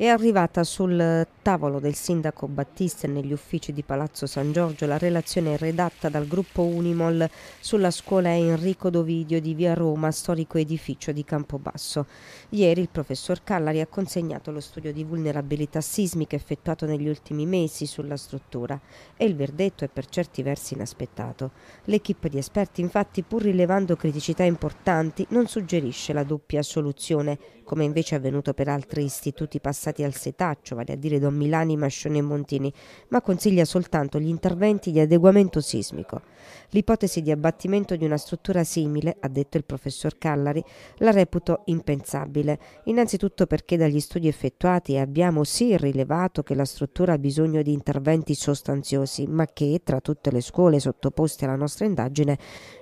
È arrivata sul tavolo del sindaco Battista negli uffici di Palazzo San Giorgio la relazione redatta dal gruppo Unimol sulla scuola Enrico Dovidio di Via Roma, storico edificio di Campobasso. Ieri il professor Callari ha consegnato lo studio di vulnerabilità sismica effettuato negli ultimi mesi sulla struttura e il verdetto è per certi versi inaspettato. L'equipe di esperti infatti pur rilevando criticità importanti non suggerisce la doppia soluzione come invece è avvenuto per altri istituti passati attrezzati al setaccio, vale a dire Don Milani, Mascione e Montini, ma consiglia soltanto gli interventi di adeguamento sismico. L'ipotesi di abbattimento di una struttura simile, ha detto il professor Callari, la reputo impensabile, innanzitutto perché dagli studi effettuati abbiamo sì rilevato che la struttura ha bisogno di interventi sostanziosi, ma che tra tutte le scuole sottoposte alla nostra indagine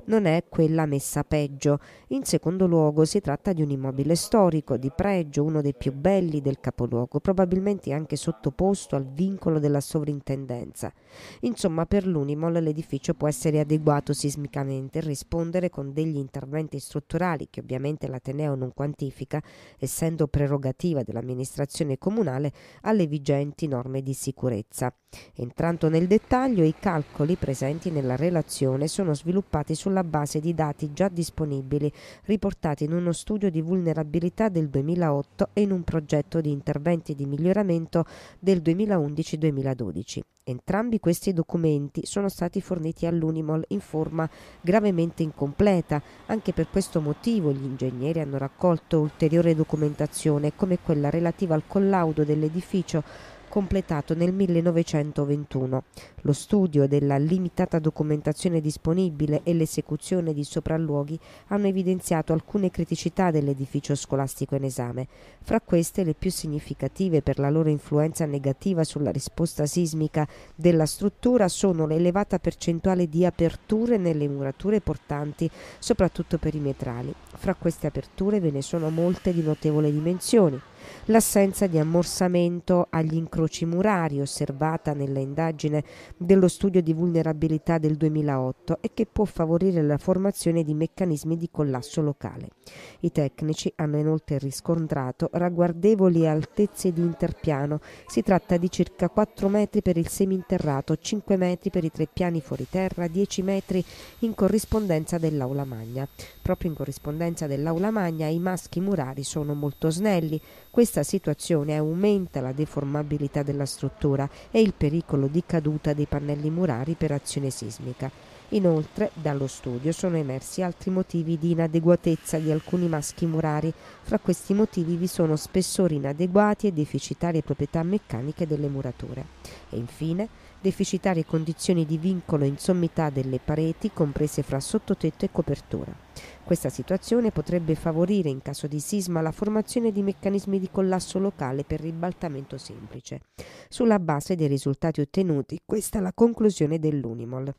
non è quella messa peggio. In secondo luogo si tratta di un immobile storico, di pregio, uno dei più belli del capoluogo fuoco, probabilmente anche sottoposto al vincolo della sovrintendenza. Insomma, per l'Unimol l'edificio può essere adeguato sismicamente e rispondere con degli interventi strutturali che ovviamente l'Ateneo non quantifica, essendo prerogativa dell'amministrazione comunale, alle vigenti norme di sicurezza. Entrando nel dettaglio, i calcoli presenti nella relazione sono sviluppati sulla base di dati già disponibili, riportati in uno studio di vulnerabilità del 2008 e in un progetto di intervento interventi di miglioramento del 2011-2012. Entrambi questi documenti sono stati forniti all'Unimol in forma gravemente incompleta. Anche per questo motivo gli ingegneri hanno raccolto ulteriore documentazione come quella relativa al collaudo dell'edificio completato nel 1921. Lo studio della limitata documentazione disponibile e l'esecuzione di sopralluoghi hanno evidenziato alcune criticità dell'edificio scolastico in esame, fra queste le più significative per la loro influenza negativa sulla risposta sismica della struttura sono l'elevata percentuale di aperture nelle murature portanti, soprattutto perimetrali. Fra queste aperture ve ne sono molte di notevole dimensioni l'assenza di ammorsamento agli incroci murari osservata nella indagine dello studio di vulnerabilità del 2008 e che può favorire la formazione di meccanismi di collasso locale. I tecnici hanno inoltre riscontrato ragguardevoli altezze di interpiano, si tratta di circa 4 metri per il seminterrato, 5 metri per i tre piani fuori terra, 10 metri in corrispondenza dell'aula magna. Proprio in corrispondenza dell'aula magna i maschi murari sono molto snelli, questa situazione aumenta la deformabilità della struttura e il pericolo di caduta dei pannelli murari per azione sismica. Inoltre, dallo studio sono emersi altri motivi di inadeguatezza di alcuni maschi murari. Fra questi motivi vi sono spessori inadeguati e deficitarie proprietà meccaniche delle murature. E infine, deficitarie condizioni di vincolo e insommità delle pareti, comprese fra sottotetto e copertura. Questa situazione potrebbe favorire in caso di sisma la formazione di meccanismi di collasso locale per ribaltamento semplice. Sulla base dei risultati ottenuti, questa è la conclusione dell'Unimol.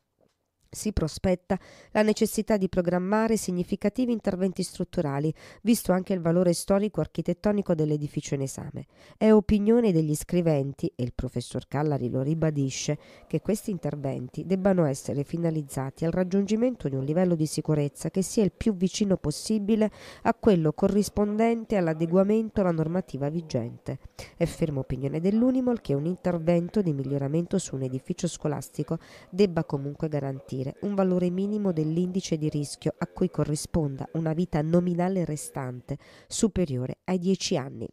Si prospetta la necessità di programmare significativi interventi strutturali, visto anche il valore storico-architettonico dell'edificio in esame. È opinione degli scriventi, e il professor Callari lo ribadisce, che questi interventi debbano essere finalizzati al raggiungimento di un livello di sicurezza che sia il più vicino possibile a quello corrispondente all'adeguamento alla normativa vigente. È ferma opinione dell'Unimol che un intervento di miglioramento su un edificio scolastico debba comunque garantire garantire un valore minimo dell'indice di rischio a cui corrisponda una vita nominale restante superiore ai 10 anni.